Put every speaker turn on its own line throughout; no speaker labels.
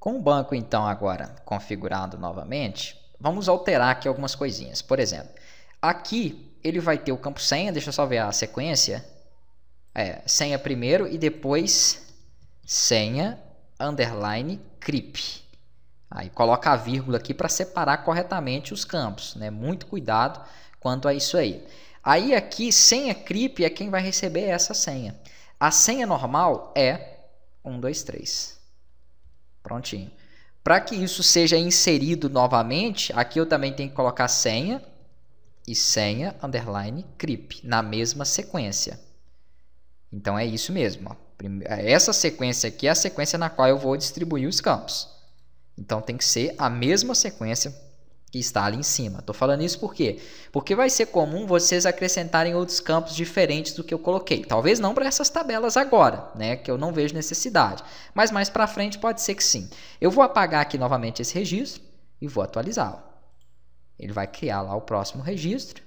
Com o banco, então, agora configurado novamente, vamos alterar aqui algumas coisinhas. Por exemplo, aqui ele vai ter o campo senha, deixa eu só ver a sequência. É, senha primeiro e depois senha, underline, CRIP. Aí coloca a vírgula aqui para separar corretamente os campos, né? Muito cuidado quanto a isso aí. Aí aqui, senha CRIP é quem vai receber essa senha. A senha normal é 123. Prontinho. Para que isso seja inserido novamente, aqui eu também tenho que colocar senha e senha underline creep na mesma sequência. Então é isso mesmo. Ó. É, essa sequência aqui é a sequência na qual eu vou distribuir os campos. Então tem que ser a mesma sequência que está ali em cima. Estou falando isso por quê? Porque vai ser comum vocês acrescentarem outros campos diferentes do que eu coloquei. Talvez não para essas tabelas agora, né, que eu não vejo necessidade, mas mais para frente pode ser que sim. Eu vou apagar aqui novamente esse registro e vou atualizá-lo. Ele vai criar lá o próximo registro.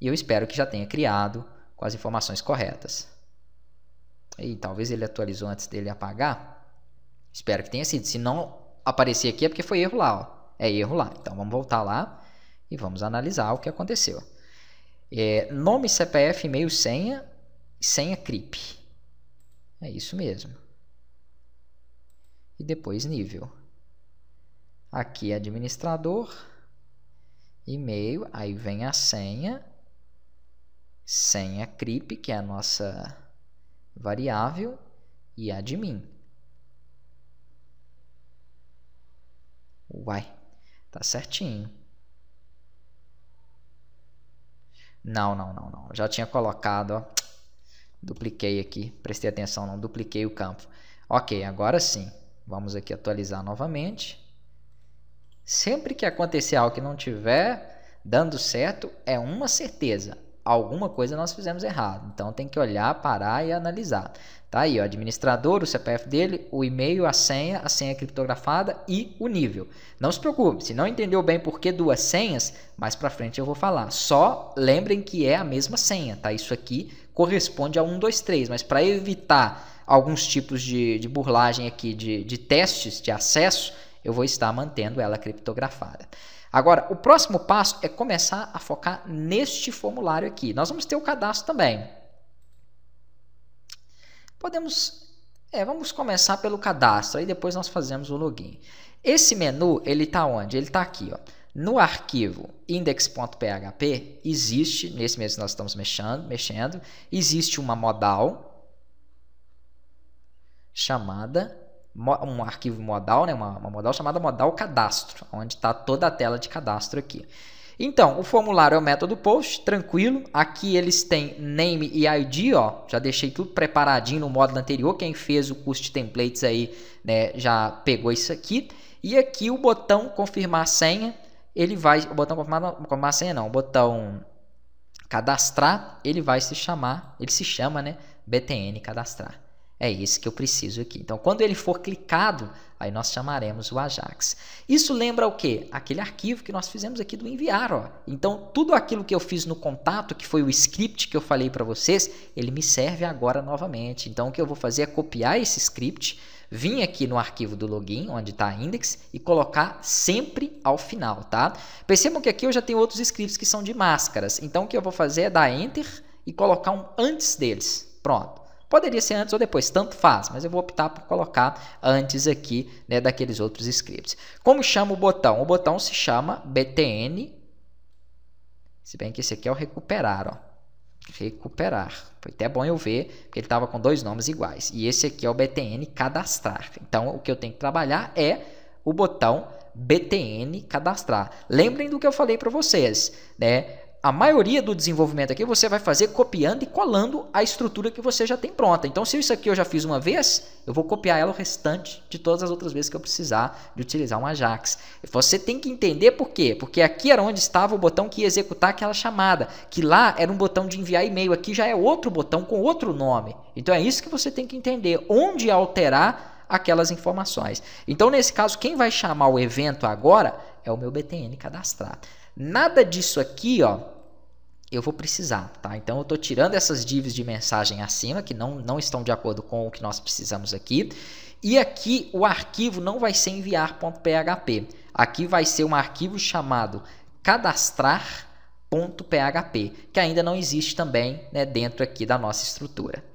E eu espero que já tenha criado com as informações corretas. E talvez ele atualizou antes dele apagar. Espero que tenha sido. Se não aparecer aqui é porque foi erro lá, ó é erro lá. Então vamos voltar lá e vamos analisar o que aconteceu. É, nome, CPF, e-mail, senha, senha CRIP. É isso mesmo. E depois nível. Aqui é administrador, e-mail, aí vem a senha, senha CRIP, que é a nossa variável, e admin. Uai, Tá certinho. Não, não, não, não. Já tinha colocado, ó. Dupliquei aqui. Prestei atenção, não dupliquei o campo. Ok, agora sim. Vamos aqui atualizar novamente. Sempre que acontecer algo que não tiver dando certo, é uma certeza alguma coisa nós fizemos errado. Então tem que olhar, parar e analisar. Tá aí, o administrador, o CPF dele, o e-mail, a senha, a senha criptografada e o nível. Não se preocupe, se não entendeu bem por que duas senhas, mais para frente eu vou falar. Só lembrem que é a mesma senha, tá? Isso aqui corresponde a 123, mas para evitar alguns tipos de, de burlagem aqui de, de testes de acesso, eu vou estar mantendo ela criptografada. Agora, o próximo passo é começar a focar neste formulário aqui. Nós vamos ter o cadastro também. Podemos, é, vamos começar pelo cadastro e depois nós fazemos o login. Esse menu, ele está onde? Ele está aqui, ó. No arquivo index.php existe, nesse mês nós estamos mexendo, mexendo, existe uma modal chamada um arquivo modal, né? uma, uma modal chamada modal cadastro, onde está toda a tela de cadastro aqui. Então, o formulário é o método post, tranquilo. Aqui eles têm name e ID, ó. Já deixei tudo preparadinho no módulo anterior. Quem fez o curso de templates aí, né, já pegou isso aqui. E aqui o botão confirmar senha, ele vai, o botão confirmar, confirmar senha não, o botão cadastrar, ele vai se chamar, ele se chama, né, BTN cadastrar. É esse que eu preciso aqui. Então, quando ele for clicado, aí nós chamaremos o Ajax. Isso lembra o quê? Aquele arquivo que nós fizemos aqui do enviar. Ó. Então, tudo aquilo que eu fiz no contato, que foi o script que eu falei para vocês, ele me serve agora novamente. Então, o que eu vou fazer é copiar esse script, vir aqui no arquivo do login, onde está a index, e colocar sempre ao final. Tá? Percebam que aqui eu já tenho outros scripts que são de máscaras. Então, o que eu vou fazer é dar Enter e colocar um antes deles. Pronto. Poderia ser antes ou depois, tanto faz, mas eu vou optar por colocar antes aqui né, daqueles outros scripts. Como chama o botão? O botão se chama btn, se bem que esse aqui é o recuperar, ó. Recuperar. Foi até bom eu ver, porque ele estava com dois nomes iguais. E esse aqui é o btn cadastrar. Então, o que eu tenho que trabalhar é o botão btn cadastrar. Lembrem do que eu falei para vocês, né? a maioria do desenvolvimento aqui você vai fazer copiando e colando a estrutura que você já tem pronta. Então, se isso aqui eu já fiz uma vez, eu vou copiar ela o restante de todas as outras vezes que eu precisar de utilizar um Ajax. Você tem que entender por quê? Porque aqui era onde estava o botão que ia executar aquela chamada, que lá era um botão de enviar e-mail, aqui já é outro botão com outro nome. Então, é isso que você tem que entender, onde alterar aquelas informações. Então, nesse caso, quem vai chamar o evento agora é o meu BTN cadastrado. Nada disso aqui, ó, eu vou precisar, tá? Então eu estou tirando essas divs de mensagem acima que não, não estão de acordo com o que nós precisamos aqui. E aqui o arquivo não vai ser enviar.php. Aqui vai ser um arquivo chamado cadastrar.php, que ainda não existe também né, dentro aqui da nossa estrutura.